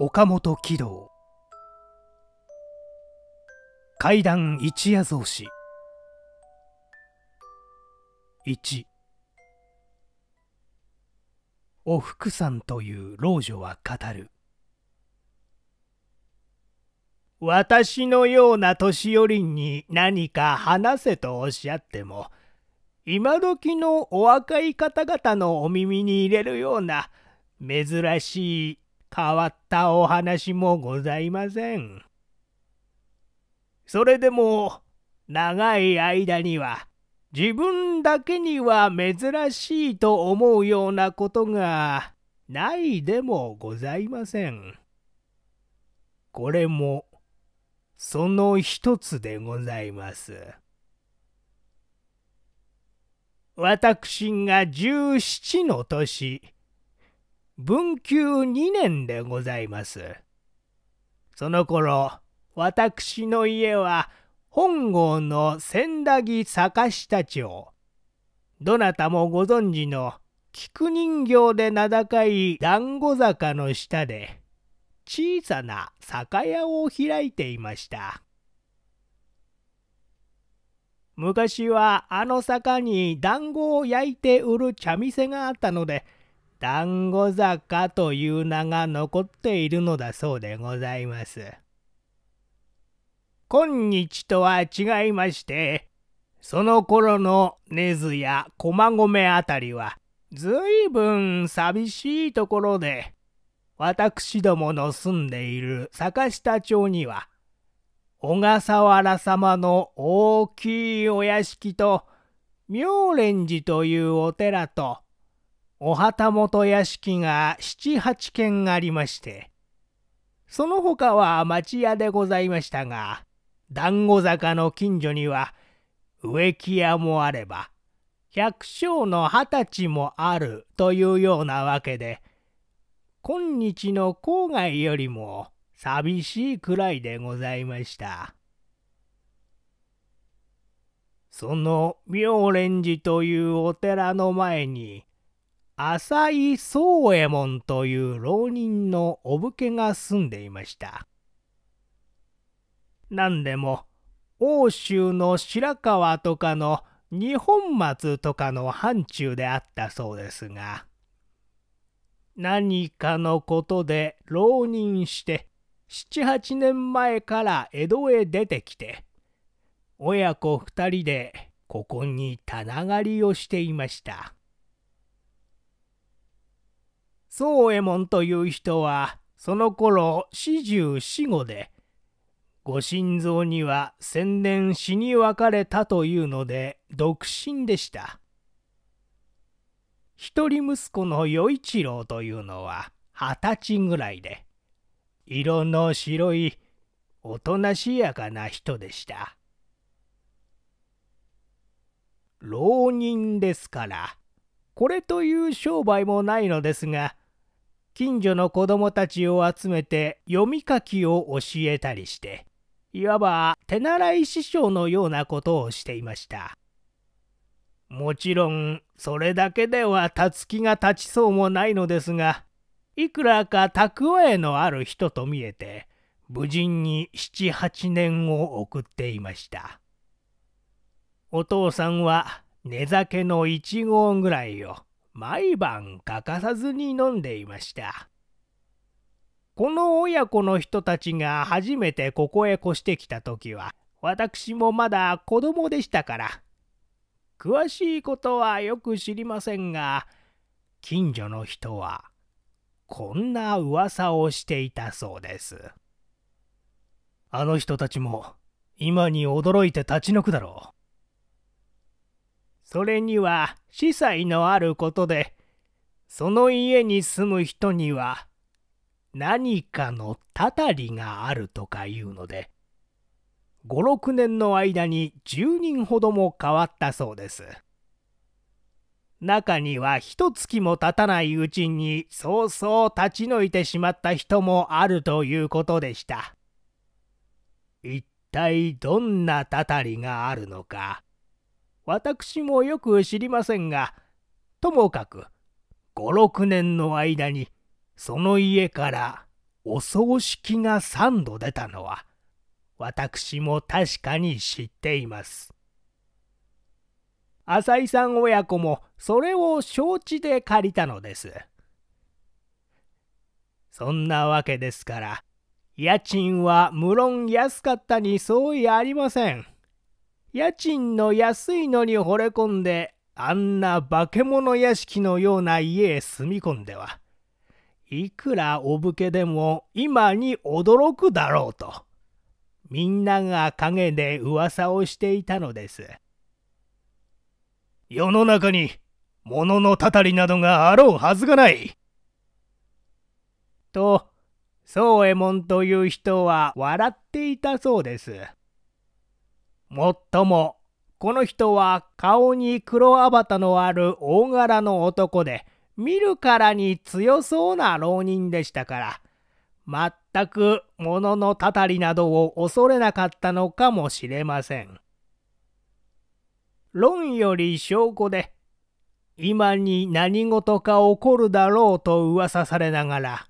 岡本喜道階段一夜草子1お福さんという老女は語る私のような年寄りに何か話せとおっしゃっても今時のお若い方々のお耳に入れるような珍しい変わったお話もございません。それでも長い間には自分だけには珍しいと思うようなことがないでもございません。これもその一つでございます。私が17の年。文久2年でございます。その頃、私の家は本郷の千駄木坂下町。どなたもご存知の菊人形で名高い団子坂の下で小さな酒屋を開いていました。昔はあの坂に団子を焼いて売る茶店があったので団子坂という名が残っているのだそうでございます。今日とは違いまして、その頃の根津や駒込あたりは、ずいぶん寂しいところで、私どもの住んでいる坂下町には、小笠原様の大きいお屋敷と、妙蓮寺というお寺と、お旗本屋敷が七八軒ありましてその他は町屋でございましたが団子坂の近所には植木屋もあれば百姓の二十歳もあるというようなわけで今日の郊外よりも寂しいくらいでございましたその妙蓮寺というお寺の前に浅井宗右衛門という浪人のお武家が住んでいました。何でも奥州の白河とかの二本松とかの範疇であったそうですが何かのことで浪人して78年前から江戸へ出てきて親子2人でここに棚狩りをしていました。宗右衛門という人はその頃四十四五でご心臓には千年死に別れたというので独身でした一人息子の与一郎というのは二十歳ぐらいで色の白いおとなしやかな人でした浪人ですからこれという商売もないのですが近所の子供たちを集めて読み書きを教えたりして、いわば手習い師匠のようなことをしていました。もちろん、それだけではたつきが立ちそうもないのですが、いくらか蓄えのある人と見えて、無人に七八年を送っていました。お父さんは寝酒の一合ぐらいを、毎晩欠かさずに飲んでいました。この親子の人たちが初めてここへ越してきた時は、私もまだ子供でしたから、詳しいことはよく知りませんが、近所の人は、こんな噂をしていたそうです。あの人たちも、今に驚いて立ち退くだろうそれには司祭のあることで、その家に住む人には何かのたたりがあるとかいうので、5、6年の間に10人ほども変わったそうです。中には一月も経たないうちにそうそう立ち退いてしまった人もあるということでした。一体どんなたたりがあるのか私もよく知りませんが、ともかく、56年の間に、その家からお葬式が三度出たのは、私も確かに知っています。浅井さん親子もそれを承知で借りたのです。そんなわけですから、家賃は無論安かったに相違ありません。家賃の安いのに惚れ込んであんな化け物屋敷のような家へ住み込んではいくらお武家でも今に驚くだろうとみんなが陰で噂をしていたのです世の中に物のたたりなどがあろうはずがないと宗右衛門という人は笑っていたそうです。もっともこの人は顔に黒アバタのある大柄の男で見るからに強そうな浪人でしたから全く物のたたりなどを恐れなかったのかもしれません。論より証拠で今に何事か起こるだろうと噂されながら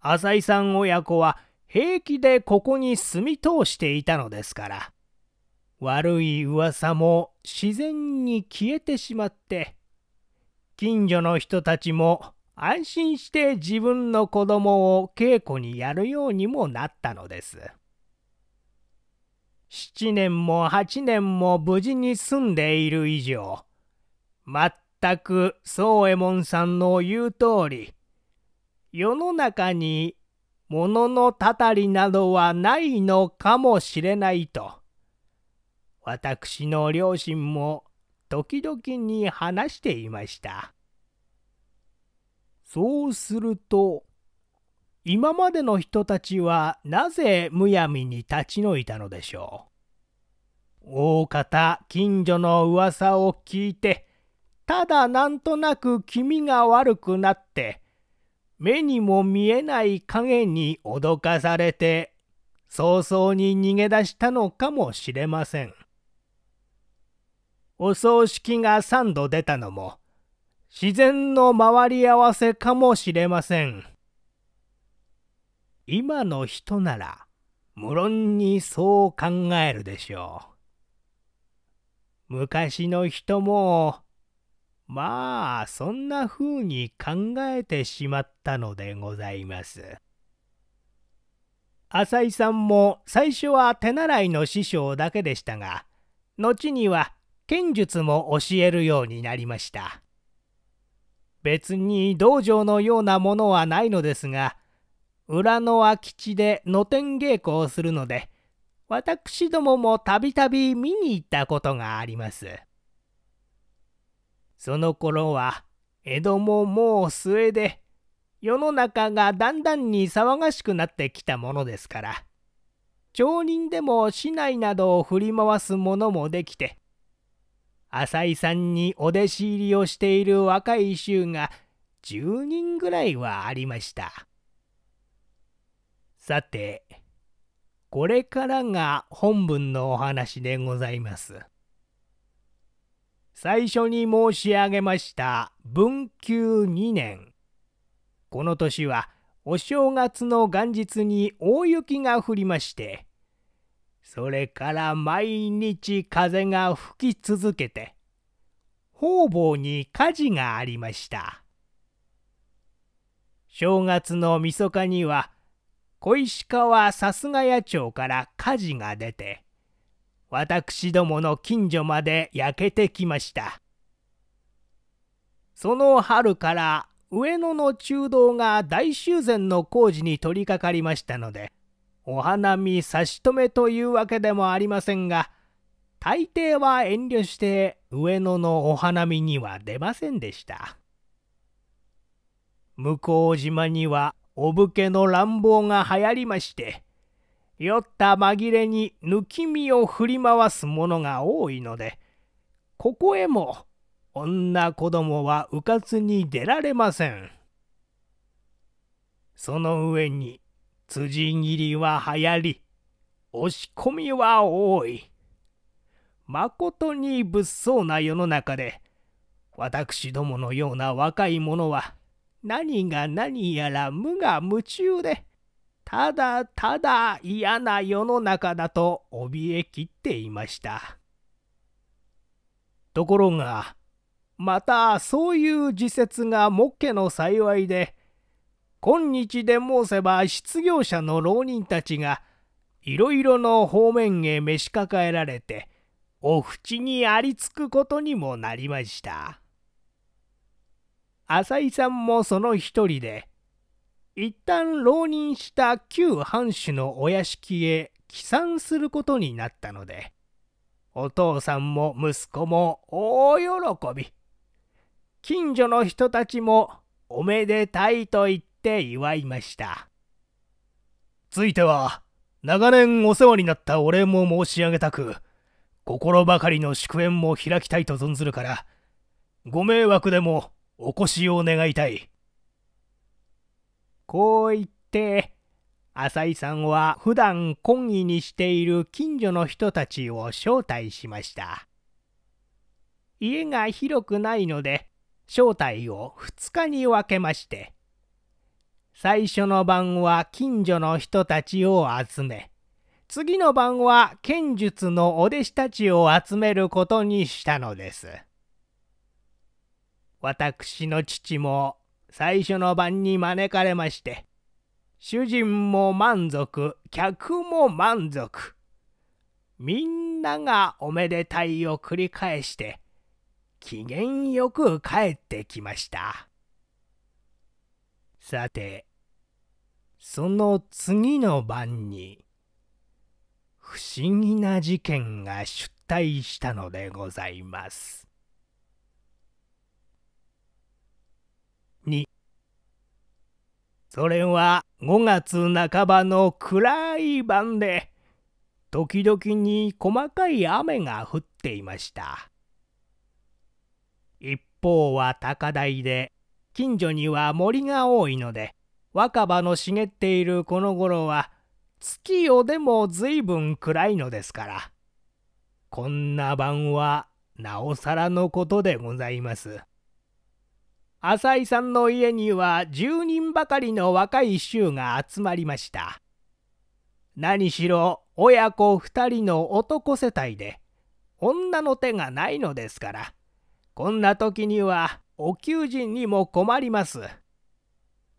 浅井さん親子は平気でここに住み通していたのですから。悪い噂も自然に消えてしまって近所の人たちも安心して自分の子供を稽古にやるようにもなったのです7年も8年も無事に住んでいる以上全く宗右衛門さんの言う通り世の中に物のたたりなどはないのかもしれないと。私の両親も時々に話していました。そうすると、今までの人たちはなぜむやみに立ち退いたのでしょう。大方近所の噂を聞いて、ただなんとなく気味が悪くなって、目にも見えない影に脅かされて早々に逃げ出したのかもしれません。お葬式が3度出たのも、自然の回り合わせかもしれません。今の人なら、無論にそう考えるでしょう。昔の人も、まあ、そんな風に考えてしまったのでございます。浅井さんも最初は手習いの師匠だけでしたが、後には剣術も教えるようになりました。別に道場のようなものはないのですが、裏の空き地で露天稽古をするので、私どももたびたび見に行ったことがあります。その頃は、江戸ももう末で、世の中がだんだんに騒がしくなってきたものですから、町人でも市内などを振り回す者もできて、浅井さんにお弟子入りをしている若い衆が10人ぐらいはありました。さて、これからが本文のお話でございます。最初に申し上げました文久2年。この年はお正月の元日に大雪が降りまして、それから毎日風が吹き続けて、方々に火事がありました。正月の晦日には、小石川さすが屋町から火事が出て、私どもの近所まで焼けてきました。その春から上野の中道が大修繕の工事に取り掛かりましたので、お花見差し止めというわけでもありませんが、大抵は遠慮して上野のお花見には出ませんでした。向島にはお武家の乱暴が流行りまして、酔った紛れに抜き身を振り回す者が多いので、ここへも女子供はうかつに出られません。その上に辻斬りは流行り、押し込みは多い。まことに物騒な世の中で、私どものような若い者は、何が何やら無我夢中で、ただただ嫌な世の中だと怯えきっていました。ところが、またそういう時節がもっけの幸いで、今日で申せば失業者の浪人たちがいろいろの方面へ召し抱えられてお淵にありつくことにもなりました浅井さんもその一人で一旦浪人した旧藩主のお屋敷へ帰参することになったのでお父さんも息子も大喜び近所の人たちもおめでたいと言ってって祝いました。ついては、長年お世話になったお礼も申し上げたく、心ばかりの祝宴も開きたいと存ずるから、ご迷惑でもお越しを願いたい。こう言って、浅井さんは普段懇意にしている近所の人たちを招待しました。家が広くないので、招待を2日に分けまして、最初の晩は近所の人たちを集め、次の晩は剣術のお弟子たちを集めることにしたのです。私の父も最初の晩に招かれまして、主人も満足、客も満足。みんながおめでたいを繰り返して、機嫌よく帰ってきました。さて、その次の晩に、不思議な事件が出退したのでございます。2それは5月半ばの暗い晩で、時々に細かい雨が降っていました。一方は高台で近所には森が多いので若葉の茂っているこの頃は月夜でも随分暗いのですからこんな晩はなおさらのことでございます浅井さんの家には10人ばかりの若い衆が集まりました何しろ親子2人の男世帯で女の手がないのですからこんな時にはお求人にも困ります。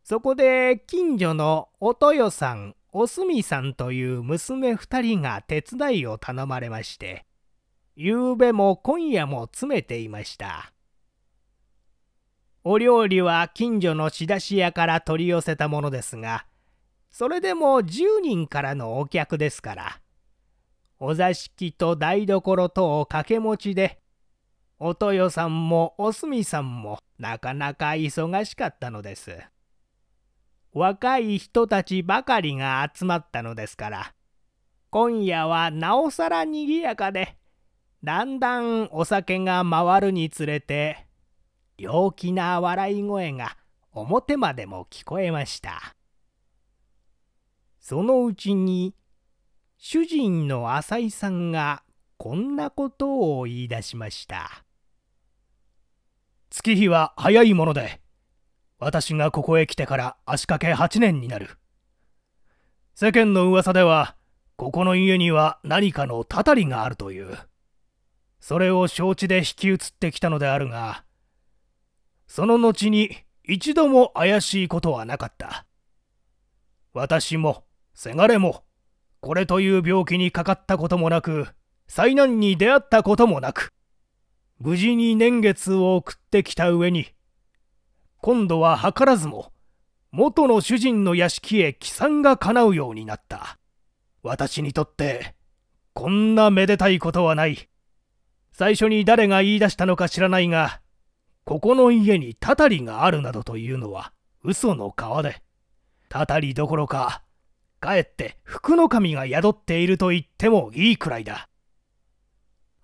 そこで近所のお豊さん、おすみさんという娘2人が手伝いを頼まれまして、ゆうべも今夜も詰めていました。お料理は近所の仕出し屋から取り寄せたものですが、それでも10人からのお客ですから、お座敷と台所とを掛け持ちでお豊さんもおすみさんもなかなか忙しかったのです。若い人たちばかりが集まったのですから、今夜はなおさらにぎやかで、だんだんお酒が回るにつれて、陽気な笑い声が表までも聞こえました。そのうちに、主人の浅井さんがこんなことを言い出しました。月日は早いもので、私がここへ来てから足掛け8年になる。世間の噂では、ここの家には何かのたたりがあるという。それを承知で引き移ってきたのであるが、その後に一度も怪しいことはなかった。私も、せがれも、これという病気にかかったこともなく、災難に出会ったこともなく、無事に年月を送ってきた上に今度は図らずも元の主人の屋敷へ帰参が叶うようになった私にとってこんなめでたいことはない最初に誰が言い出したのか知らないがここの家にたたりがあるなどというのは嘘の皮でたたりどころかかえって福の神が宿っていると言ってもいいくらいだ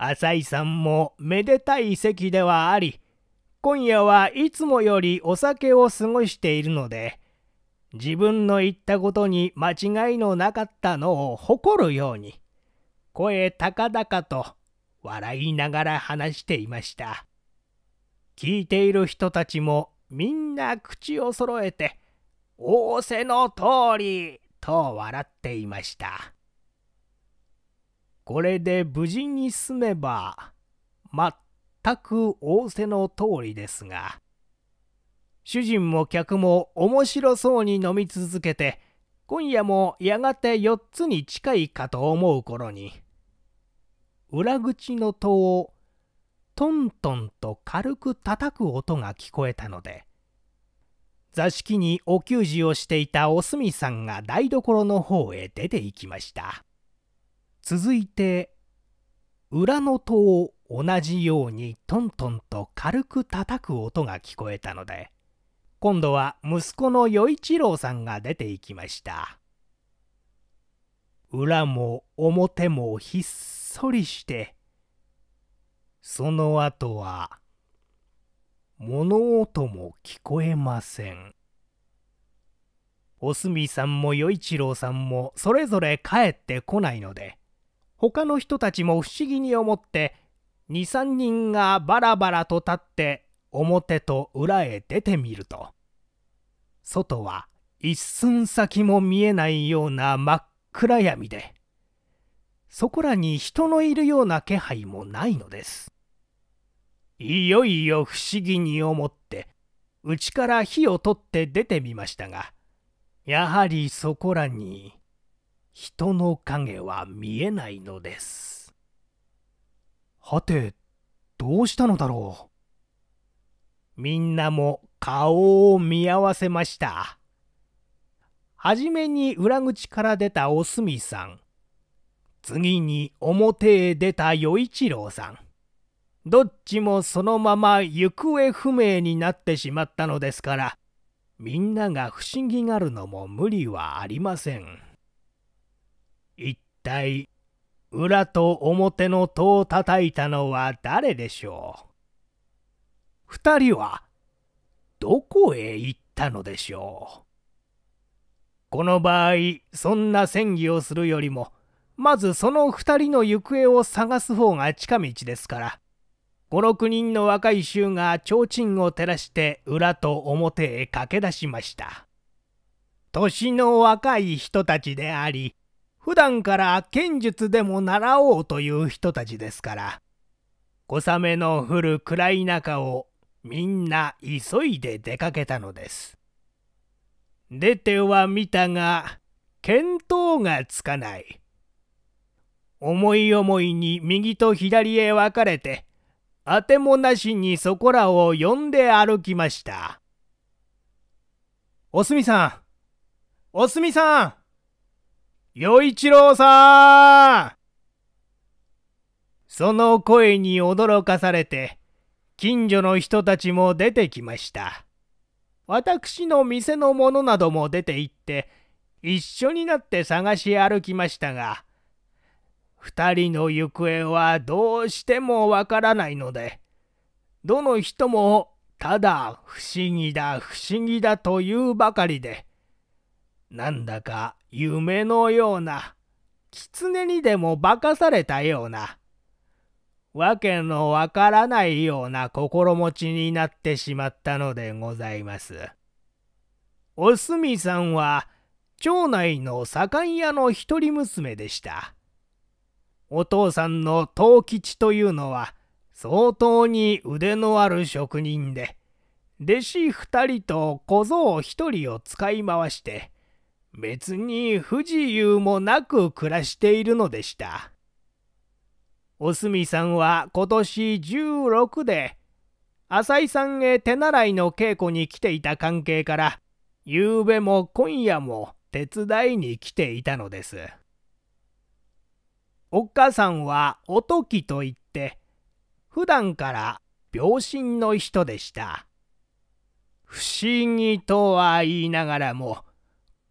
浅井さんもめでたい席ではあり今夜はいつもよりお酒を過ごしているので自分の言ったことに間違いのなかったのを誇るように声高々と笑いながら話していました聞いている人たちもみんな口をそろえて「仰せの通り」と笑っていました。これで無事に済めば、全く仰せの通りですが、主人も客も面白そうに飲み続けて、今夜もやがて4つに近いかと思う頃に、裏口の戸をトントンと軽く叩く音が聞こえたので、座敷にお給仕をしていたおすみさんが台所の方へ出て行きました。続いて裏の戸を同じようにトントンと軽く叩く音が聞こえたので今度は息子の与一郎さんが出ていきました裏も表もひっそりしてその後は物音も聞こえませんおすみさんも与一郎さんもそれぞれ帰ってこないので他の人たちも不思議に思って23人がバラバラと立って表と裏へ出てみると外は一寸先も見えないような真っ暗闇でそこらに人のいるような気配もないのですいよいよ不思議に思ってうちから火を取って出てみましたがやはりそこらに。人の影は見えないのですはてどうしたのだろうみんなも顔を見合わせましたはじめに裏口から出たおすみさん次に表へ出た与一郎さんどっちもそのまま行方不明になってしまったのですからみんなが不思議がるのも無理はありません。体裏と表の戸を叩いたのは誰でしょう二人はどこへ行ったのでしょうこの場合そんな戦技をするよりもまずその二人の行方を探す方が近道ですから56人の若い衆が提灯を照らして裏と表へ駆け出しました年の若い人たちであり普段から剣術でも習おうという人たちですから、小雨の降る暗い中をみんな急いで出かけたのです。出ては見たが、見当がつかない。思い思いに右と左へ分かれて、あてもなしにそこらを呼んで歩きました。おすみさんおすみさん与一郎さんその声に驚かされて、近所の人たちも出てきました。私の店のものなども出て行って、一緒になって探し歩きましたが、二人の行方はどうしてもわからないので、どの人もただ不思議だ不思議だというばかりで、なんだか夢のような、狐にでも化かされたような、わけのわからないような心持ちになってしまったのでございます。おすみさんは、町内の左官屋の一人娘でした。お父さんの藤吉というのは、相当に腕のある職人で、弟子二人と小僧一人を使い回して、別に不自由もなく暮らしているのでした。おすみさんは今年16で、浅井さんへ手習いの稽古に来ていた関係から、夕べも今夜も手伝いに来ていたのです。おっかさんはおときといって、普段から病身の人でした。不思議とは言いながらも、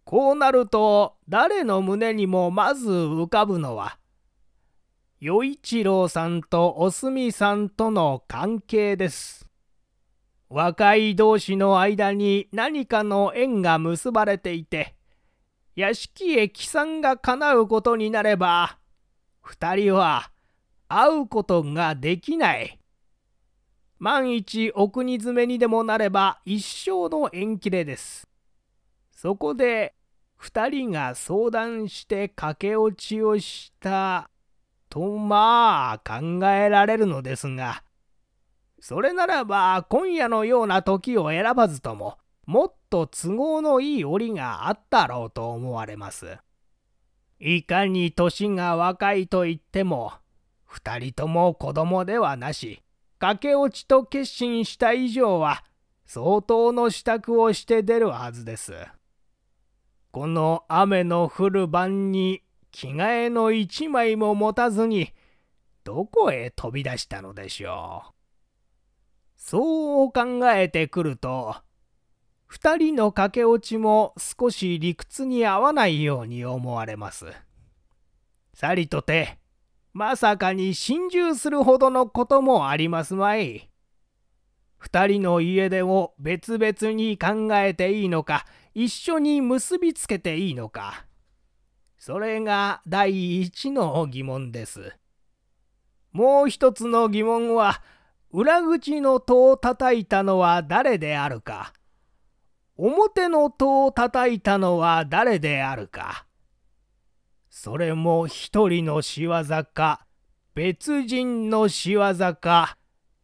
こうなると誰の胸にもまず浮かぶのは与一郎さんとおすみさんとの関係です。若い同士の間に何かの縁が結ばれていて屋敷へ帰参が叶うことになれば2人は会うことができない万一お国詰めにでもなれば一生の縁切れですそこで2人が相談して駆け落ちをしたとまあ考えられるのですがそれならば今夜のような時を選ばずとももっと都合のいい折があったろうと思われます。いかに年が若いといっても2人とも子供ではなし駆け落ちと決心した以上は相当の支度をして出るはずです。この雨の降る晩に着替えの一枚も持たずにどこへ飛び出したのでしょう。そう考えてくると2人の駆け落ちも少し理屈に合わないように思われます。さりとてまさかに心中するほどのこともありますまい。2人の家出を別々に考えていいのか一緒に結びつけていいのかそれが第一の疑問です。もう一つの疑問は裏口の戸を叩いたのは誰であるか表の戸を叩いたのは誰であるかそれも一人の仕業か別人の仕業か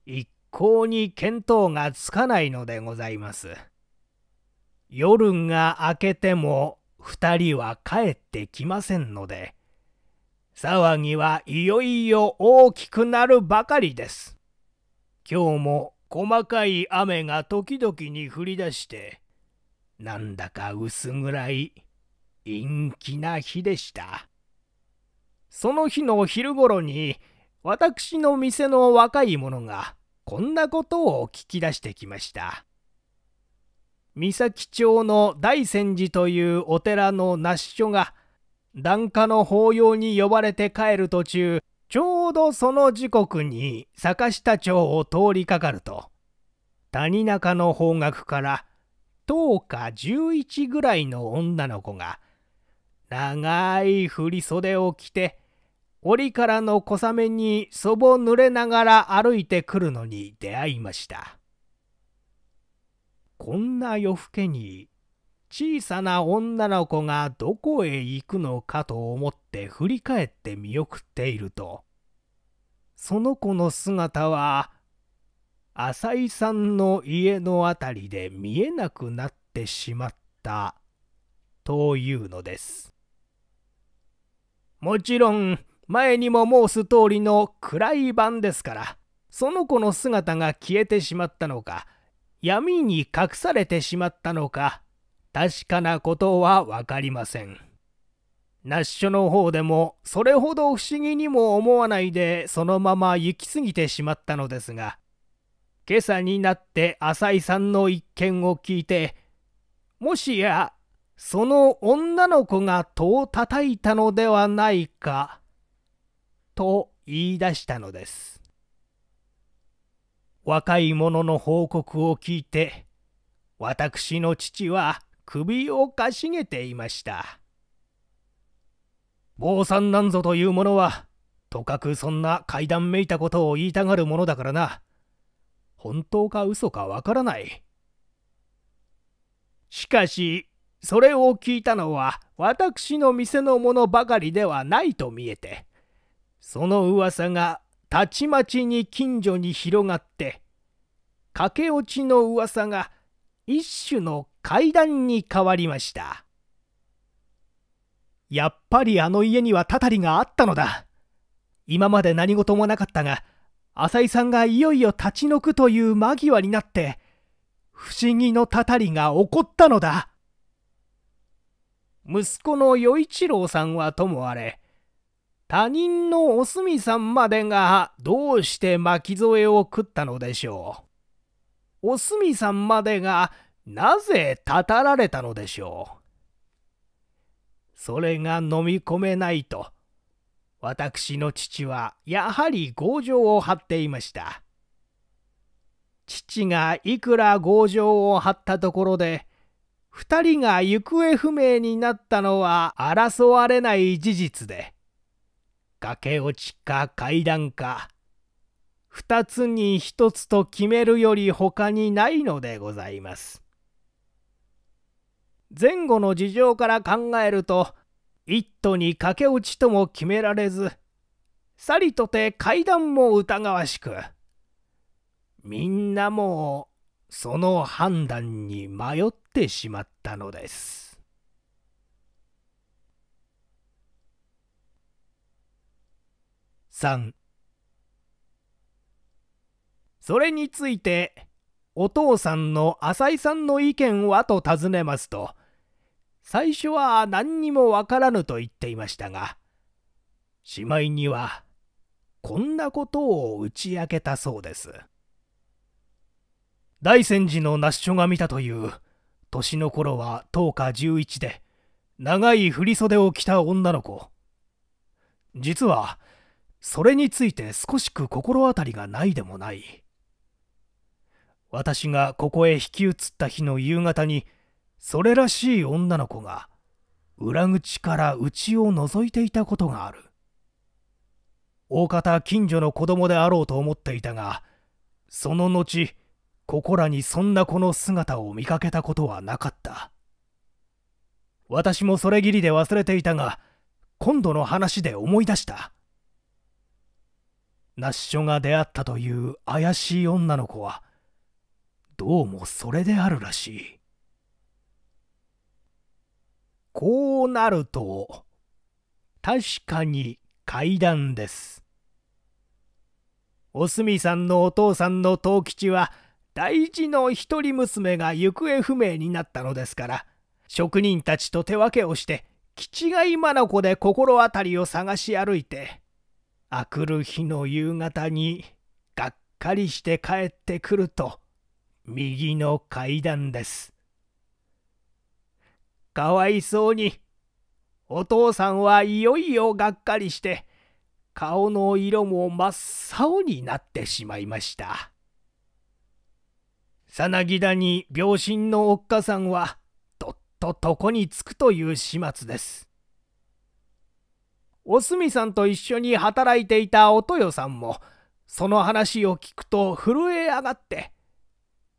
一向に見当がつかないのでございます。夜が明けても二人は帰ってきませんので、騒ぎはいよいよ大きくなるばかりです。今日も細かい雨が時々に降り出して、なんだか薄暗い陰気な日でした。その日の昼ごろに、私の店の若い者がこんなことを聞き出してきました。三崎町の大泉寺というお寺の那須署が檀家の法要に呼ばれて帰る途中ちょうどその時刻に坂下町を通りかかると谷中の方角から10日11ぐらいの女の子が長い振袖を着て折からの小雨にそぼ濡れながら歩いてくるのに出会いました。こんな夜更けに小さな女の子がどこへ行くのかと思って振り返って見送っているとその子の姿は浅井さんの家の辺りで見えなくなってしまったというのですもちろん前にも申す通りの暗い晩ですからその子の姿が消えてしまったのか闇に隠されてしまったのか確かなことは分かりません。ナッシュの方でもそれほど不思議にも思わないでそのまま行き過ぎてしまったのですが今朝になって浅井さんの一件を聞いてもしやその女の子が戸を叩いたのではないかと言い出したのです。若い者の報告を聞いて私の父は首をかしげていました坊さんなんぞというものはとかくそんな階段めいたことを言いたがるものだからな本当か嘘かわからないしかしそれを聞いたのは私の店のものばかりではないと見えてその噂がたちまちに近所に広がって駆け落ちの噂が一種の階段に変わりましたやっぱりあの家にはたたりがあったのだ今まで何事もなかったが浅井さんがいよいよ立ち退くという間際になって不思議のたたりが起こったのだ息子の与一郎さんはともあれ他人のお隅さんまでがどうして巻き添えを食ったのでしょうお隅さんまでがなぜたたられたのでしょうそれが飲み込めないと私の父はやはり強情を張っていました父がいくら強情を張ったところで2人が行方不明になったのは争われない事実で駆け落ちか階段か二つに一つと決めるより他にないのでございます。前後の事情から考えると一途に駆け落ちとも決められずさりとて階段も疑わしくみんなもうその判断に迷ってしまったのです。3それについてお父さんの浅井さんの意見はと尋ねますと最初は何にもわからぬと言っていましたがしまいにはこんなことを打ち明けたそうです大仙寺の那須署が見たという年の頃は10日11で長い振袖を着た女の子実はそれについて少しく心当たりがないでもない私がここへ引き移った日の夕方にそれらしい女の子が裏口から家を覗いていたことがある大方近所の子供であろうと思っていたがその後ここらにそんな子の姿を見かけたことはなかった私もそれぎりで忘れていたが今度の話で思い出したナッショが出会ったという怪しい女の子はどうもそれであるらしいこうなると確かに階段ですおすみさんのお父さんの藤吉は大事の一人娘が行方不明になったのですから職人たちと手分けをして気違の眼で心当たりを探し歩いてあくる日の夕方にがっかりして帰ってくると右の階段です。かわいそうにお父さんはいよいよがっかりして顔の色も真っ青になってしまいました。さなぎだに病身のおっかさんはどっと床につくという始末です。おすみさんと一緒に働いていたおとよさんも、その話を聞くと震え上がって、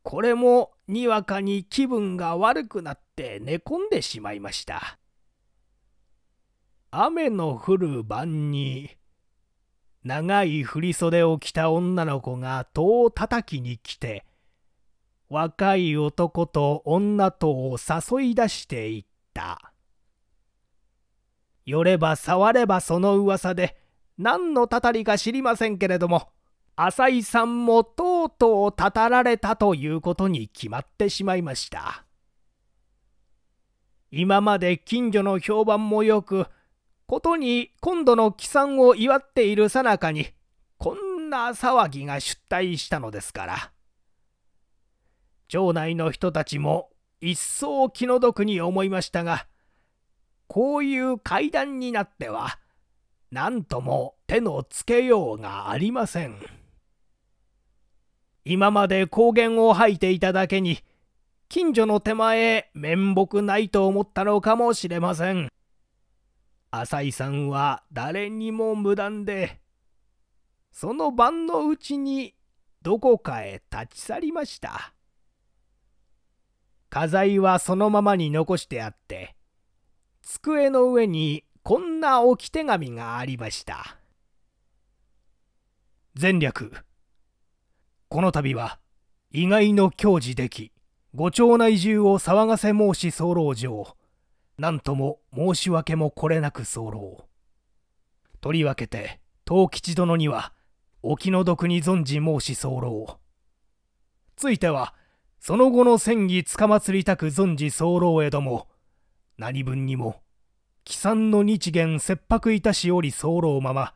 これもにわかに気分が悪くなって寝込んでしまいました。雨の降る晩に、長い振り袖を着た女の子が戸を叩きに来て、若い男と女とを誘い出していった。寄れば触ればその噂で何のたたりか知りませんけれども浅井さんもとうとうたたられたということに決まってしまいました今まで近所の評判もよくことに今度の帰参を祝っているさなかにこんな騒ぎが出退したのですから町内の人たちも一層気の毒に思いましたがこういう階段になっては何とも手のつけようがありません今まで高原を吐いていただけに近所の手前面目ないと思ったのかもしれません浅井さんは誰にも無断でその晩のうちにどこかへ立ち去りました家財はそのままに残してあって机の上にこんな置き手紙がありました。前略。この度は、意外の矜持でき、ご町内中を騒がせ申し候上、なんとも申し訳もこれなく候。とりわけて、藤吉殿には、お気の毒に存じ申し候。ついては、その後の戦議つかまつりたく存じ候へども、何分にも帰参の日元切迫いたしおり候まま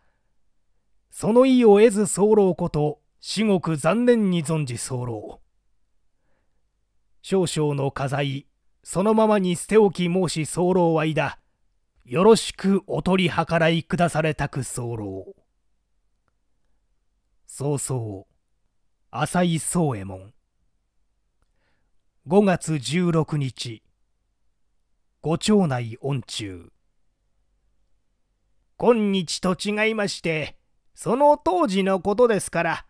その意を得ず候こと至極残念に存じ候少々の家財そのままに捨て置き申し候はいだよろしくお取り計らいくだされたく候早々浅井宗右衛門5月16日ご町内御中今日と違いましてその当時のことですから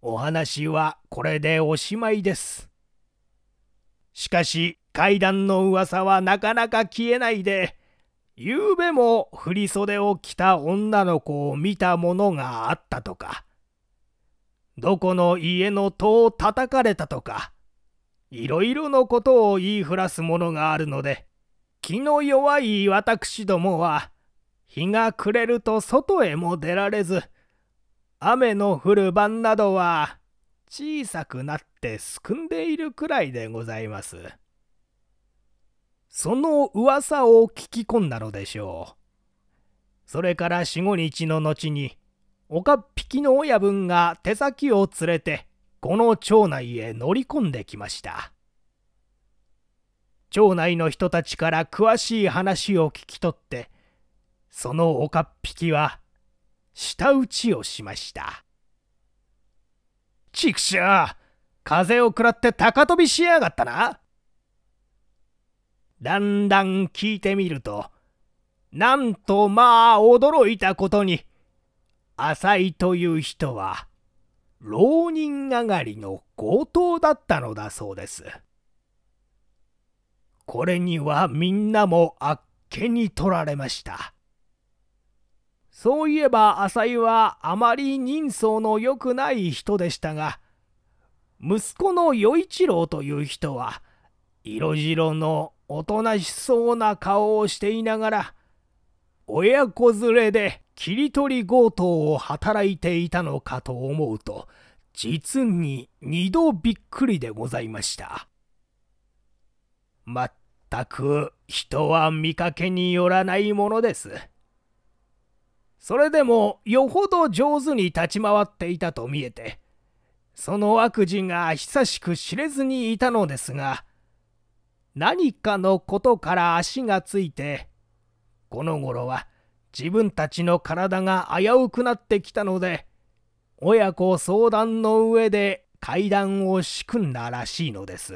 お話はこれでおしまいですしかし階段の噂はなかなか消えないでゆうべも振袖を着た女の子を見たものがあったとかどこの家の戸を叩かれたとかいろいろのことを言いふらすものがあるので気の弱い私どもは日が暮れると外へも出られず雨の降る晩などは小さくなってすくんでいるくらいでございますその噂を聞き込んだのでしょうそれから四五日の後に岡っ引きの親分が手先を連れてこの町内へ乗り込んできました町内の人たちから詳しい話を聞き取って、その岡っ引きは、舌打ちをしました。ちくしゃ風を食らって高飛びしやがったな。だんだん聞いてみると、なんとまあ驚いたことに、浅井という人は、浪人上がりの強盗だったのだそうです。これにはみんなもあっけに取られました。そういえば浅井はあまり人相の良くない人でしたが、息子の与一郎という人は、色白のおとなしそうな顔をしていながら、親子連れで切り取り強盗を働いていたのかと思うと、実に二度びっくりでございました。まったく人は見かけによらないものです。それでもよほど上手に立ち回っていたと見えて、その悪事が久しく知れずにいたのですが、何かのことから足がついて、この頃は自分たちの体が危うくなってきたので、親子相談の上で階段を仕組んだらしいのです。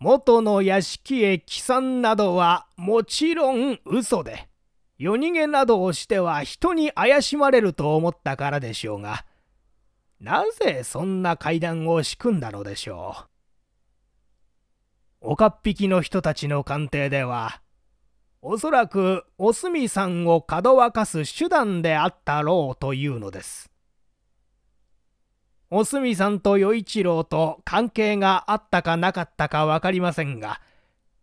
元の屋敷へ帰参などはもちろん嘘で夜逃げなどをしては人に怪しまれると思ったからでしょうがなぜそんな階段を仕組んだのでしょう岡っ引きの人たちの鑑定ではおそらくおすみさんをかどわかす手段であったろうというのですおすみさんと与一郎と関係があったかなかったか分かりませんが、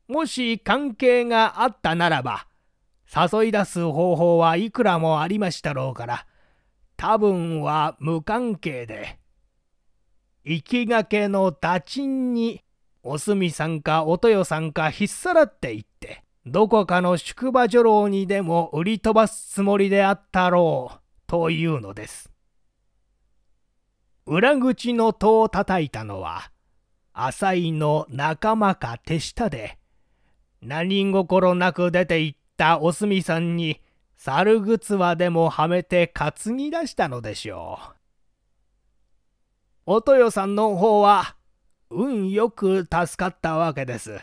もし関係があったならば、誘い出す方法はいくらもありましたろうから、多分は無関係で、行きがけの打賃に、おすみさんかおとよさんかひっさらって行って、どこかの宿場女郎にでも売り飛ばすつもりであったろう、というのです。裏口の戸を叩いたのは、浅井の仲間か手下で、何心なく出て行ったおすみさんに、猿靴はでもはめて担ぎ出したのでしょう。お豊さんの方は、運よく助かったわけです。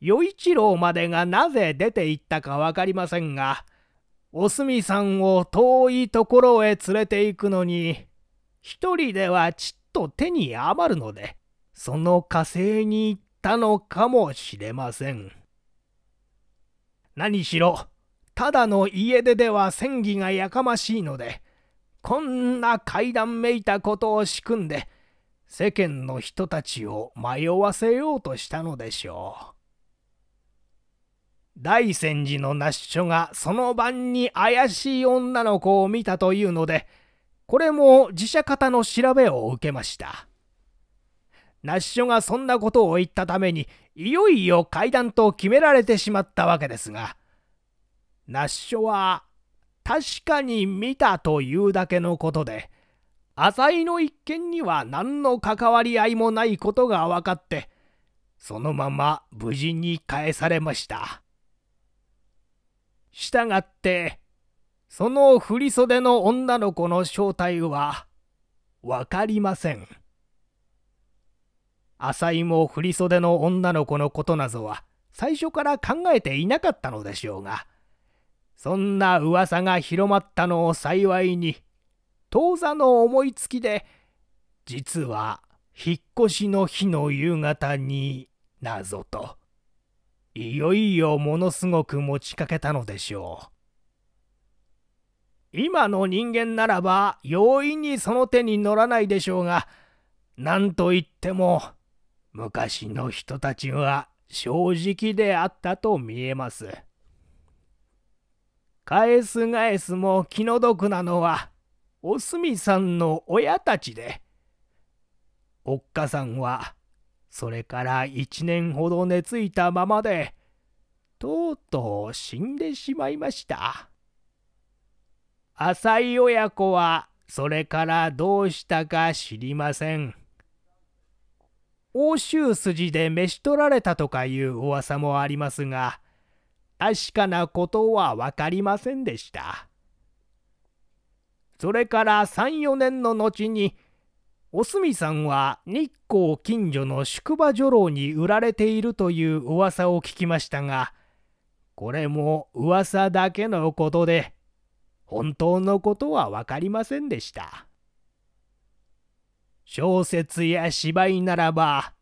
与一郎までがなぜ出て行ったか分かりませんが、おすみさんを遠いところへ連れて行くのに、一人ではちっと手に余るので、その火星に行ったのかもしれません。何しろ、ただの家出では戦技がやかましいので、こんな階段めいたことを仕組んで、世間の人たちを迷わせようとしたのでしょう。大仙寺の那須ュがその晩に怪しい女の子を見たというので、これも自社方の調べを受けました。ナッショがそんなことを言ったために、いよいよ階段と決められてしまったわけですが、ナッショは確かに見たというだけのことで、浅井の一件には何の関わり合いもないことが分かって、そのまま無事に返されました。したがって、その振袖の女の子の正体はわかりません。浅井も振り袖の女の子のことなぞは最初から考えていなかったのでしょうが、そんな噂が広まったのを幸いに、当座の思いつきで、実は引っ越しの日の夕方になぞと、いよいよものすごく持ちかけたのでしょう。今の人間ならば容易にその手に乗らないでしょうが何といっても昔の人たちは正直であったと見えます。返す返すも気の毒なのはおすみさんの親たちでおっかさんはそれから1年ほど寝ついたままでとうとう死んでしまいました。浅井親子はそれからどうしたか知りません。奥州筋で召し取られたとかいう噂もありますが、確かなことは分かりませんでした。それから34年の後に、おすみさんは日光近所の宿場女郎に売られているという噂を聞きましたが、これも噂だけのことで、本当のことは分かりませんでした。小説や芝居ならば、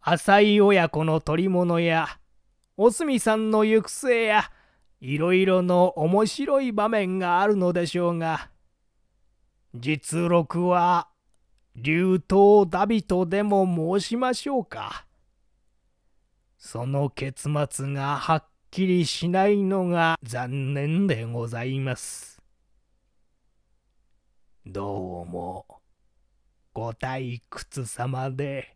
浅井親子の取り物や、おすみさんの行く末や、いろいろの面白い場面があるのでしょうが、実録は、竜頭ダビとでも申しましょうか。その結末がはっきりしないのが残念でございます。どうも、ご退屈様で。